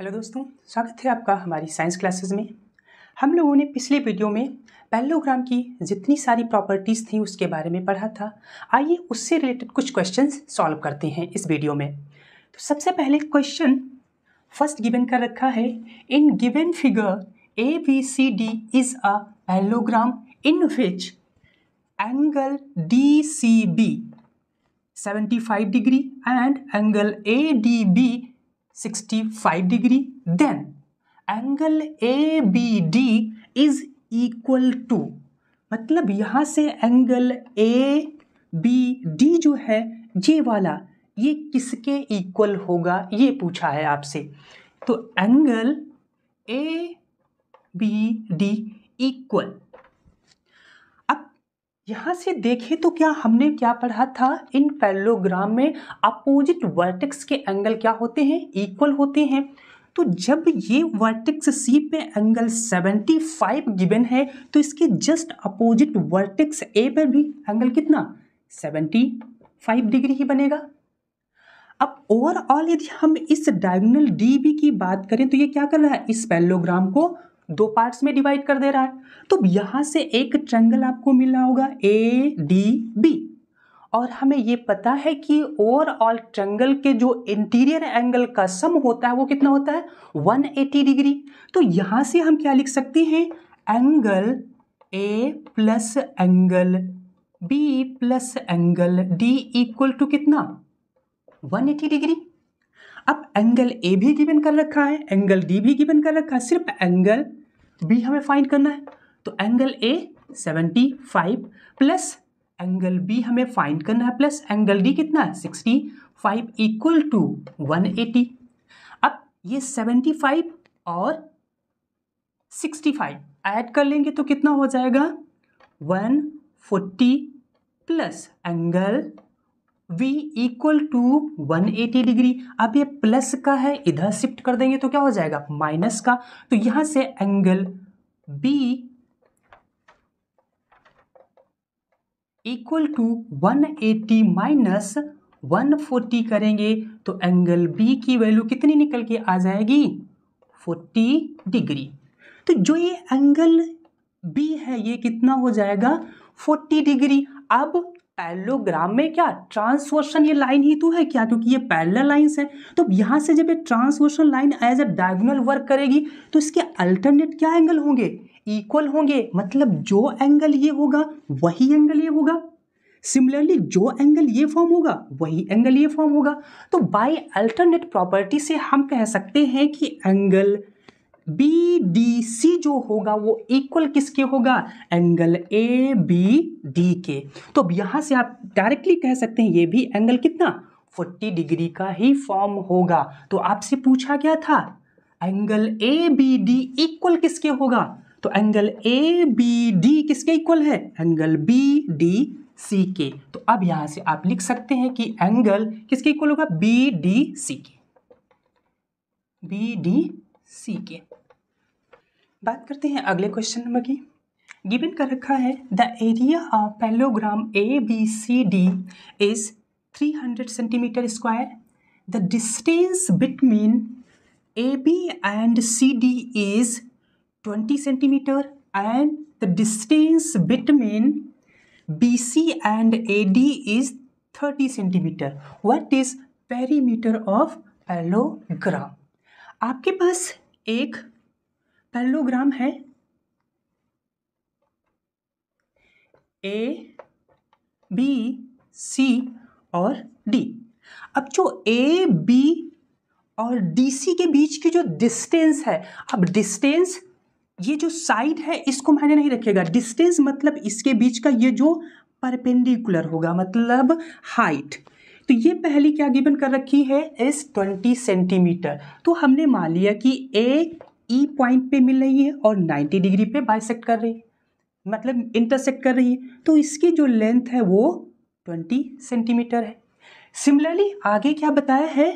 hello दोस्तों स्वागत है आपका हमारी साइंस क्लासेस में हम लोगों ने पिछले वीडियो में पैलोग्राम की जितनी सारी प्रॉपर्टीज़ थी उसके बारे में पढ़ा था आइए उससे रिलेटेड कुछ क्वेश्चंस सॉल्व करते हैं इस वीडियो में तो सबसे पहले क्वेश्चन फर्स्ट गिवन कर रखा है in given figure A B C D is a parallelogram in which angle D C B seventy five degree and angle A D B 65 degree then angle ABD is equal to मतलब यहाँ से angle A B D जो है ये वाला ये किसके equal होगा ये पूछा है आपसे तो angle A B D equal यहाँ से देखें तो क्या हमने क्या पढ़ा था इन पैरेललोग्राम में अपोजिट वर्टेक्स के एंगल क्या होते हैं इक्वल होते हैं तो जब ये वर्टेक्स सी पे एंगल 75 गिवन है तो इसके जस्ट अपोजिट वर्टेक्स ए पर भी एंगल कितना 75 डिग्री ही बनेगा अब ओवरऑल यदि हम इस डायगोनल डी बी की बात करें तो ये क्या कर रहा है इस पैरेललोग्राम को दो पार्ट्स में डिवाइड कर दे रहा है तो यहां से एक ट्रंगल आपको मिल होगा ए डी बी और हमें ये पता है कि ओवरऑल ट्रंगल के जो इंटीरियर एंगल का सम होता है वो कितना होता है 180 डिग्री तो यहां से हम क्या लिख सकते हैं angle A plus angle B plus angle D equal to कितना 180 डिग्री अब एंगल ए भी गिवन कर रखा है एंगल डी भी गिवन कर रखा है सिर्फ एंगल बी हमें फाइंड करना है तो angle A 75 plus angle B हमें फाइंड करना है प्लस एंगल डी कितना है 65 इक्वल टू एटी अब ये 75 और 65 ऐड कर लेंगे तो कितना हो जाएगा 140 plus angle V equal to 180 degree अब ये प्लस का है इधर शिफ्ट कर देंगे तो क्या हो जाएगा माइनस का तो यहां से angle B equal to 180 minus forty करेंगे तो एंगल B की वैल्यू कितनी निकल के आ जाएगी 40 डिग्री तो जो ये एंगल B है ये कितना हो जाएगा 40 डिग्री अब पैरलोग्राम में क्या ट्रांसवर्शन ये लाइन ही तो है क्या क्योंकि ये पैरल लाइंस हैं तो यहाँ से जब ये transversal line as a diagonal work करेगी तो इसके अल्टरनेट क्या एंगल होंगे इक्वल होंगे मतलब जो एंगल ये होगा वही एंगल ये होगा सिमिलरली जो एंगल ये फॉर्म होगा वही एंगल ये फॉर्म होगा तो बाय अल्टरनेट प्रॉपर्टी से हम कह सकते हैं कि एंगल बी डी सी जो होगा वो इक्वल किसके होगा एंगल ए बी डी के तो अब यहां से आप डायरेक्टली कह सकते हैं ये भी एंगल कितना 40 डिग्री का ही फॉर्म होगा तो आपसे पूछा गया था angle A B D equal किसके होगा तो एंगल ए बी डी किसके इक्वल है एंगल बी डी सी के तो अब यहां से आप लिख सकते हैं कि एंगल किसके इक्वल होगा बी डी सी के बी डी सी के बात करते हैं अगले क्वेश्चन नंबर की गिवन कर रखा है the area of parallelogram A B C D is 300 centimetre square the distance between A B and C D is 20 centimetre and the distance between B C and A D is 30 centimetre what is perimeter of parallelogram आपके पास एक parallelogram है ए B C और D अब जो A B और D C के बीच की जो डिस्टेंस है अब डिस्टेंस ये जो साइड है इसको मैंने नहीं रखेगा डिस्टेंस मतलब इसके बीच का ये जो परपेंडिकुलर होगा मतलब हाइट तो ये पहली क्या गिवन कर रखी है एस ट्वेंटी सेंटीमीटर तो हमने मान लिया कि ए ई e पॉइंट पे मिल रही है और 90 डिग्री पे बाइसेक्ट कर रही है मतलब इंटरसेक्ट कर रही है तो इसकी जो लेंथ है वो 20 सेंटीमीटर है सिमिलरली आगे क्या बताया है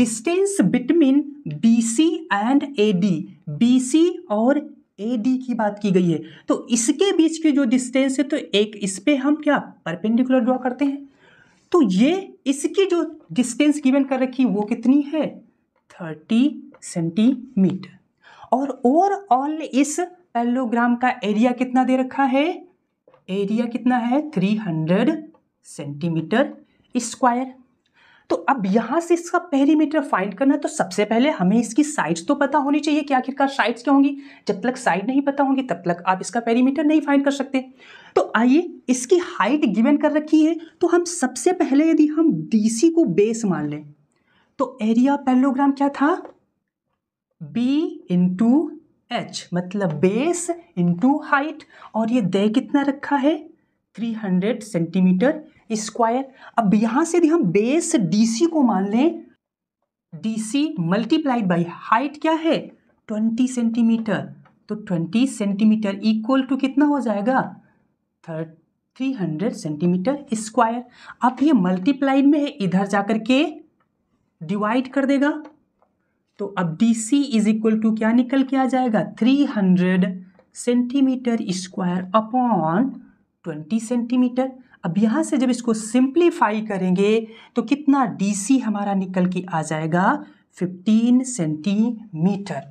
distance between B C and A D B C और ए डी की बात की गई है तो इसके बीच की जो डिस्टेंस है तो एक इस पर हम क्या परपेंडिकुलर ड्रॉ करते हैं तो ये इसकी जो डिस्टेंस गिवन कर रखी वो कितनी है थर्टी सेंटीमीटर और ओवरऑल इस पैलोग्राम का एरिया कितना दे रखा है एरिया कितना है थ्री हंड्रेड सेंटीमीटर स्क्वायर तो अब यहाँ से इसका पेरीमीटर फाइंड करना तो सबसे पहले हमें इसकी साइड्स तो पता होनी चाहिए कि आखिरकार साइड्स क्या होंगी जब तक साइड नहीं पता होंगी तब तक आप इसका पेरीमीटर नहीं फाइंड कर सकते तो आइए इसकी हाइट गिवन कर रखी है तो हम सबसे पहले यदि हम डीसी को बेस मान लें तो एरिया पेलोग्राम क्या था बी इंटू एच मतलब बेस इंटू हाइट और ये दे कितना रखा है 300 सेंटीमीटर स्क्वायर अब यहां से यदि हम बेस डीसी को मान लें डीसी मल्टीप्लाइड बाई हाइट क्या है 20 सेंटीमीटर तो 20 सेंटीमीटर इक्वल टू कितना हो जाएगा thirty three hundred centimetre square अब ये मल्टीप्लाइड में है इधर जाकर के डिवाइड कर देगा तो अब D C is equal to क्या निकल के आ जाएगा three hundred centimetre square upon twenty centimetre अब यहां से जब इसको सिंप्लीफाई करेंगे तो कितना डी सी हमारा निकल के आ जाएगा फिफ्टीन सेंटीमीटर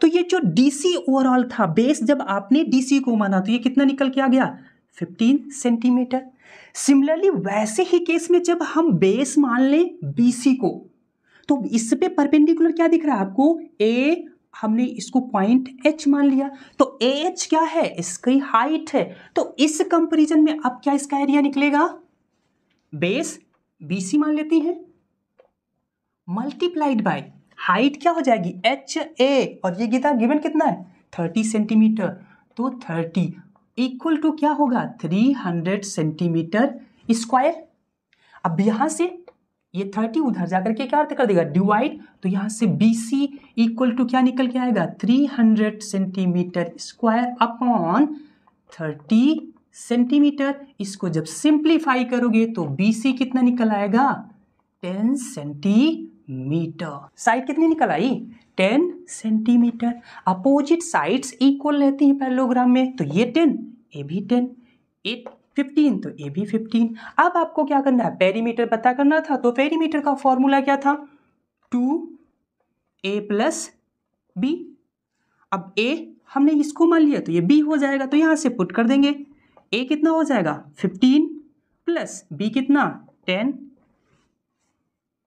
तो ये जो डी सी ओवरऑल था बेस जब आपने डी सी को माना तो ये कितना निकल के आ गया फिफ्टीन सेंटीमीटर सिमिलरली वैसे ही केस में जब हम बेस मान लें बी सी को तो इस पे परपेंडिकुलर क्या दिख रहा है आपको ए हमने इसको पॉइंट एच मान लिया तो ए एच क्या है इसकी हाइट है तो इस कंपेरिजन में अब क्या इसका एरिया निकलेगा बेस बी सी मान लेती हैं मल्टीप्लाइड बाय हाइट क्या हो जाएगी एच ए और ये गीता गिवन कितना है थर्टी सेंटीमीटर तो थर्टी इक्वल टू क्या होगा थ्री हंड्रेड सेंटीमीटर स्क्वायर अब यहां से ये थर्टी उधर जाकर के क्या अर्थ कर देगा डिवाइड तो यहाँ से बी सी इक्वल टू क्या निकल के आएगा three hundred centimetre square upon thirty centimetre इसको जब सिंप्लीफाई करोगे तो बी सी कितना निकल आएगा टेन सेंटीमीटर साइड कितनी निकल आई ten centimetre opposite sides equal रहती हैं पैरेललोग्राम में तो ये टेन ये भी टेन एट फिफ्टीन तो ए भी फिफ्टीन अब आपको क्या करना है पेरीमीटर पता करना था तो पेरीमीटर का फॉर्मूला क्या था टू ए प्लस बी अब ए हमने इसको मान लिया तो ये बी हो जाएगा तो यहाँ से पुट कर देंगे ए कितना हो जाएगा फिफ्टीन प्लस बी कितना ten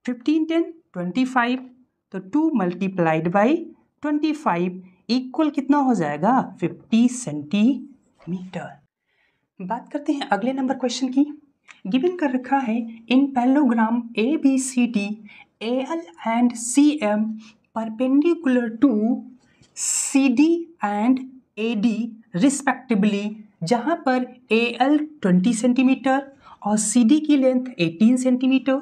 fifteen ten twenty five तो two multiplied by twenty five equal कितना हो जाएगा फिफ्टी सेंटीमीटर बात करते हैं अगले नंबर क्वेश्चन की गिवन कर रखा है in parallelogram A B C D A L and C M perpendicular to C D and A D respectively जहाँ पर ए एल ट्वेंटी सेंटीमीटर और सी डी की length eighteen centimetre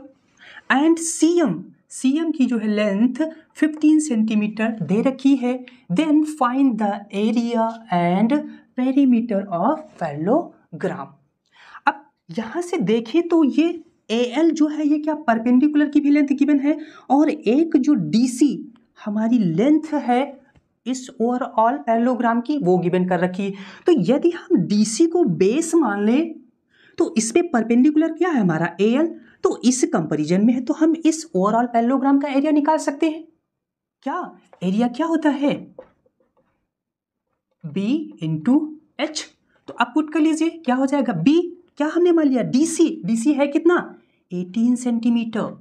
and C M C M की जो है length fifteen centimetre दे रखी है then find the area and perimeter of parallelogram अब यहाँ से देखें तो ये ए एल जो है ये क्या परपेंडिकुलर की भी लेंथ गिवन है और एक जो डी सी हमारी लेंथ है इस ओवरऑल पैरेलोग्राम की वो गिवन कर रखी तो यदि हम डी सी को बेस मान लें तो इस पर परपेंडिकुलर क्या है हमारा ए एल तो इस कंपेरिजन में है तो हम इस ओवरऑल पेलोग्राम का एरिया निकाल सकते हैं क्या एरिया क्या होता है बी इंटू एच तो अब पुट कर लीजिए क्या हो जाएगा बी क्या हमने मान लिया डी सी डी सी है कितना एटीन सेंटीमीटर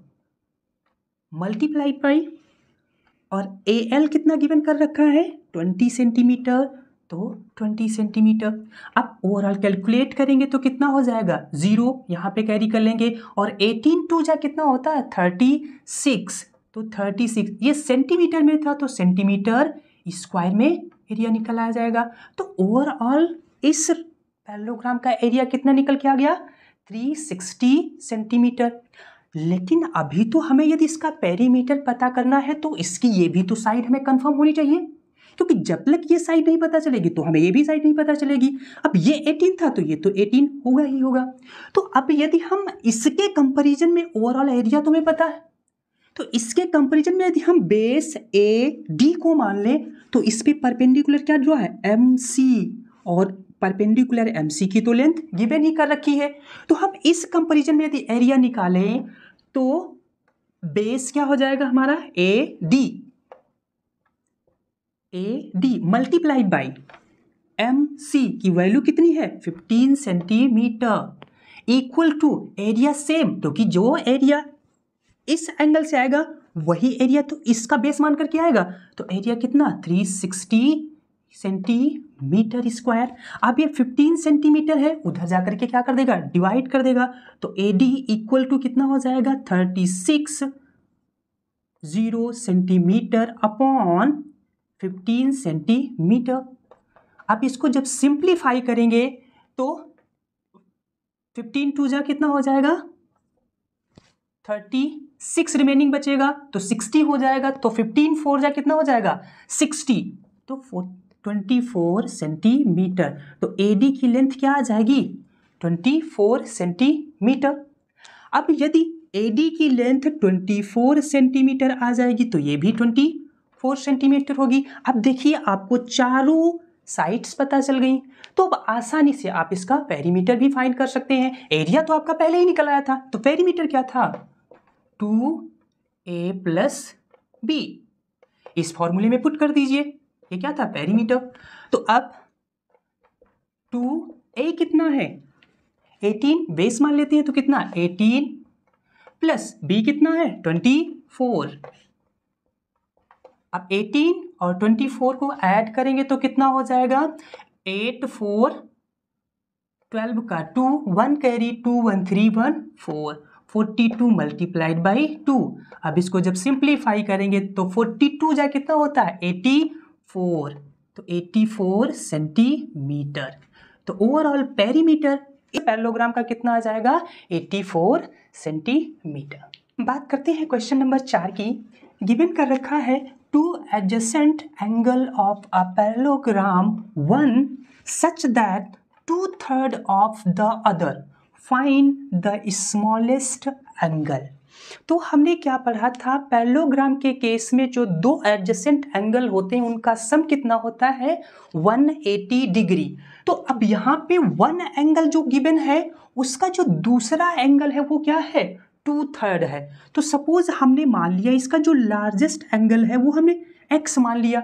मल्टीप्लाई पाई और ए एल कितना गिवन कर रखा है ट्वेंटी सेंटीमीटर तो ट्वेंटी सेंटीमीटर अब ओवरऑल कैलकुलेट करेंगे तो कितना हो जाएगा ज़ीरो यहाँ पे कैरी कर लेंगे और एटीन टू जा कितना होता है थर्टी सिक्स तो थर्टी सिक्स ये सेंटीमीटर में था तो सेंटीमीटर स्क्वायर में एरिया निकल आ जाएगा तो ओवरऑल इस पैलोग्राम का एरिया कितना निकल के आ गया 360 सेंटीमीटर लेकिन अभी तो हमें यदि इसका पेरीमीटर पता करना है तो इसकी ये भी तो साइड हमें कंफर्म होनी चाहिए क्योंकि जब तक ये साइड नहीं पता चलेगी तो हमें ये भी साइड नहीं पता चलेगी अब ये 18 था तो ये तो 18 होगा ही होगा तो अब यदि हम इसके कंपैरिजन में ओवरऑल एरिया तो हमें पता है तो इसके कंपैरिजन में यदि हम बेस ए डी को मान लें तो इस परपेंडिकुलर क्या ड्रॉ है एम सी और परपेंडिकुलर एम सी की तो लेंथ गिवेन ही कर रखी है तो हम इस कंपेरिजन में यदि एरिया निकालें तो बेस क्या हो जाएगा हमारा A D A D multiplied by M C की वैल्यू कितनी है 15 centimetre equal to area same क्योंकि तो जो एरिया इस एंगल से आएगा वही एरिया तो इसका बेस मान करके आएगा तो एरिया कितना 360 सेंटीमीटर स्क्वायर अब ये 15 सेंटीमीटर है उधर जाकर के क्या कर देगा डिवाइड कर देगा तो ए डी इक्वल टू कितना हो जाएगा 36 जीरो सेंटीमीटर अपॉन 15 सेंटीमीटर आप इसको जब सिंप्लीफाई करेंगे तो 15 टू जा कितना हो जाएगा 30 सिक्स रिमेनिंग बचेगा तो 60 हो जाएगा तो 15 फोर जा कितना हो जाएगा 60 तो फोर 24 सेंटीमीटर तो ए डी की लेंथ क्या आ जाएगी 24 सेंटीमीटर अब यदि ए डी की लेंथ 24 सेंटीमीटर आ जाएगी तो ये भी 24 सेंटीमीटर होगी अब देखिए आपको चारों साइड्स पता चल गई तो अब आसानी से आप इसका पेरीमीटर भी फाइंड कर सकते हैं एरिया तो आपका पहले ही निकल आया था तो पेरीमीटर क्या था टू ए प्लस बी इस फॉर्मूले में पुट कर दीजिए ये क्या था पेरीमीटर तो अब टू ए कितना है एटीन बेस मान लेते हैं तो कितना एटीन प्लस बी कितना है ट्वेंटी फोर अब एटीन और ट्वेंटी फोर को ऐड करेंगे तो कितना हो जाएगा एट फोर ट्वेल्व का two one carry two one three one four forty two multiplied by two अब इसको जब सिंप्लीफाई करेंगे तो फोर्टी टू जाए कितना होता है एटी फोर तो फोर सेंटीमीटर तो ओवरऑल पेरीमीटर इस पैरलोग्राम का कितना आ जाएगा फोर सेंटीमीटर बात करते हैं क्वेश्चन नंबर चार की गिवन कर रखा है two adjacent angle of a parallelogram one such that two third of the other find the smallest angle तो हमने क्या पढ़ा था पैरलोग्राम के केस में जो दो एडजेसेंट एंगल होते हैं उनका सम कितना होता है 180 डिग्री तो अब यहाँ पे वन एंगल जो गिवन है उसका जो दूसरा एंगल है वो क्या है टू थर्ड है तो सपोज हमने मान लिया इसका जो लार्जेस्ट एंगल है वो हमने एक्स मान लिया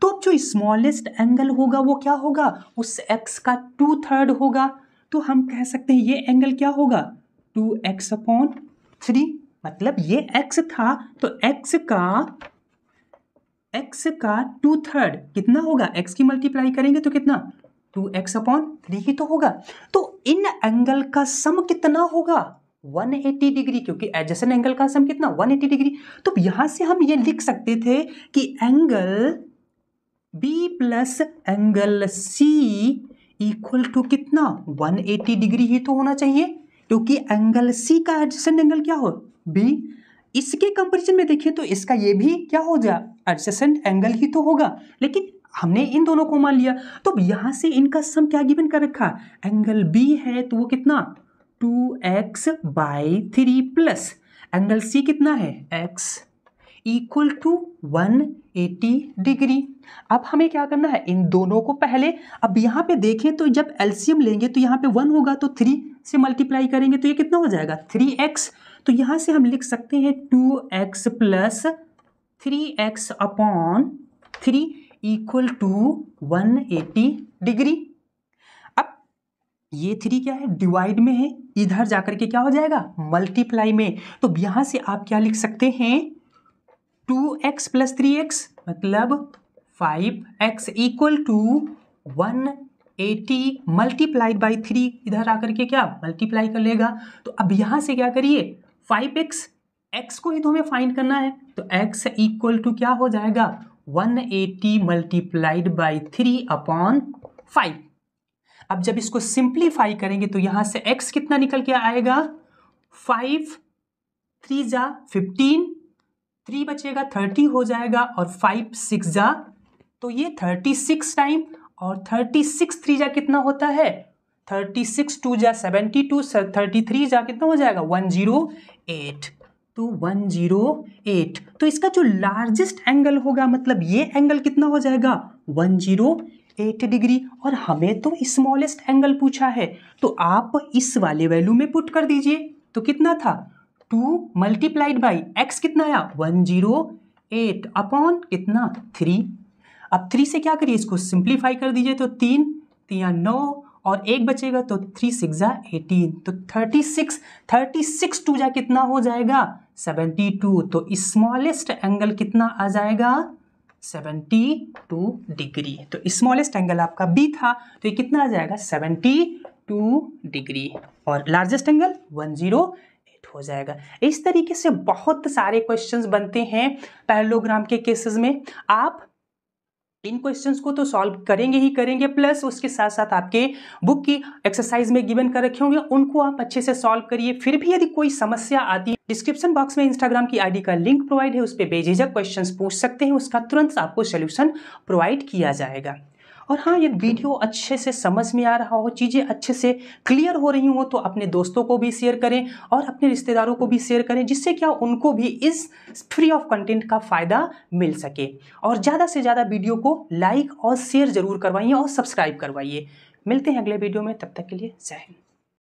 तो अब जो स्मॉलेस्ट एंगल होगा वो क्या होगा उस एक्स का टू थर्ड होगा तो हम कह सकते हैं ये एंगल क्या होगा टू एक्स अपॉन थ्री मतलब ये x था तो x का x का टू थर्ड कितना होगा x की मल्टीप्लाई करेंगे तो कितना टू एक्स अपॉन थ्री ही तो होगा तो इन एंगल का सम कितना होगा 180 डिग्री क्योंकि एडजसेंट एंगल का सम कितना 180 डिग्री तो यहां से हम ये लिख सकते थे कि angle B plus angle C equal to कितना 180 डिग्री ही तो होना चाहिए क्योंकि एंगल C का एडजसेंट एंगल क्या हो बी इसके कंपेरिजन में देखिए तो इसका ये भी क्या हो जाए एडजेसेंट एंगल ही तो होगा लेकिन हमने इन दोनों को मान लिया तो यहाँ से इनका सम क्या गिवन कर रखा एंगल बी है तो वो कितना two X by three plus angle C कितना है एक्स इक्वल टू 180 डिग्री अब हमें क्या करना है इन दोनों को पहले अब यहाँ पे देखें तो जब एलसीएम लेंगे तो यहाँ पे वन होगा तो थ्री से मल्टीप्लाई करेंगे तो ये कितना हो जाएगा थ्री एक्स तो यहां से हम लिख सकते हैं two X plus three X upon three equal to one eighty degree अब ये थ्री क्या है डिवाइड में है इधर जाकर के क्या हो जाएगा मल्टीप्लाई में तो यहां से आप क्या लिख सकते हैं two X plus three X मतलब five X equal to one eighty multiplied by three इधर आकर के क्या मल्टीप्लाई कर लेगा तो अब यहाँ से क्या करिए फाइव एक्स एक्स को ही तो हमें फाइंड करना है तो एक्स इक्वल टू क्या हो जाएगा one eighty multiplied by three upon five अब जब इसको सिंप्लीफाई करेंगे तो यहाँ से एक्स कितना निकल के आएगा फाइव थ्री जा फिफ्टीन थ्री बचेगा थर्टी हो जाएगा और फाइव सिक्स जा तो ये थर्टी सिक्स टाइम और थर्टी सिक्स थ्री जा कितना होता है थर्टी सिक्स टू जा सेवेंटी टू थर्टी थ्री जा कितना हो जाएगा वन जीरो एट तो वन जीरो एट तो इसका जो लार्जेस्ट एंगल होगा मतलब ये एंगल कितना हो जाएगा वन जीरो एट डिग्री और हमें तो स्मॉलेस्ट एंगल पूछा है तो आप इस वाले वैल्यू में पुट कर दीजिए तो कितना था टू मल्टीप्लाइड बाई एक्स कितना आया वन जीरो एट अपॉन कितना थ्री अब थ्री से क्या करिए इसको सिंप्लीफाई कर दीजिए तो तीन या नौ और एक बचेगा तो थ्री सिक्स जा एटीन तो thirty six thirty six two जा कितना हो जाएगा सेवेंटी टू तो स्मॉलेस्ट एंगल कितना आ जाएगा सेवेंटी टू डिग्री तो स्मॉलेस्ट एंगल आपका बी था तो ये कितना आ जाएगा सेवेंटी टू डिग्री और largest angle one zero eight हो जाएगा इस तरीके से बहुत सारे क्वेश्चंस बनते हैं पैरलोग्राम के केसेस में आप इन क्वेश्चंस को तो सॉल्व करेंगे ही करेंगे प्लस उसके साथ साथ आपके बुक की एक्सरसाइज में गिवन कर रखे होंगे उनको आप अच्छे से सॉल्व करिए फिर भी यदि कोई समस्या आती है डिस्क्रिप्शन बॉक्स में इंस्टाग्राम की आईडी का लिंक प्रोवाइड है उस पर बेझिझक क्वेश्चंस पूछ सकते हैं उसका तुरंत आपको सोल्यूशन प्रोवाइड किया जाएगा और हाँ ये वीडियो अच्छे से समझ में आ रहा हो चीज़ें अच्छे से क्लियर हो रही हों तो अपने दोस्तों को भी शेयर करें और अपने रिश्तेदारों को भी शेयर करें जिससे क्या उनको भी इस फ्री ऑफ कंटेंट का फ़ायदा मिल सके और ज़्यादा से ज़्यादा वीडियो को लाइक और शेयर ज़रूर करवाइए और सब्सक्राइब करवाइए मिलते हैं अगले वीडियो में तब तक के लिए जय हिंद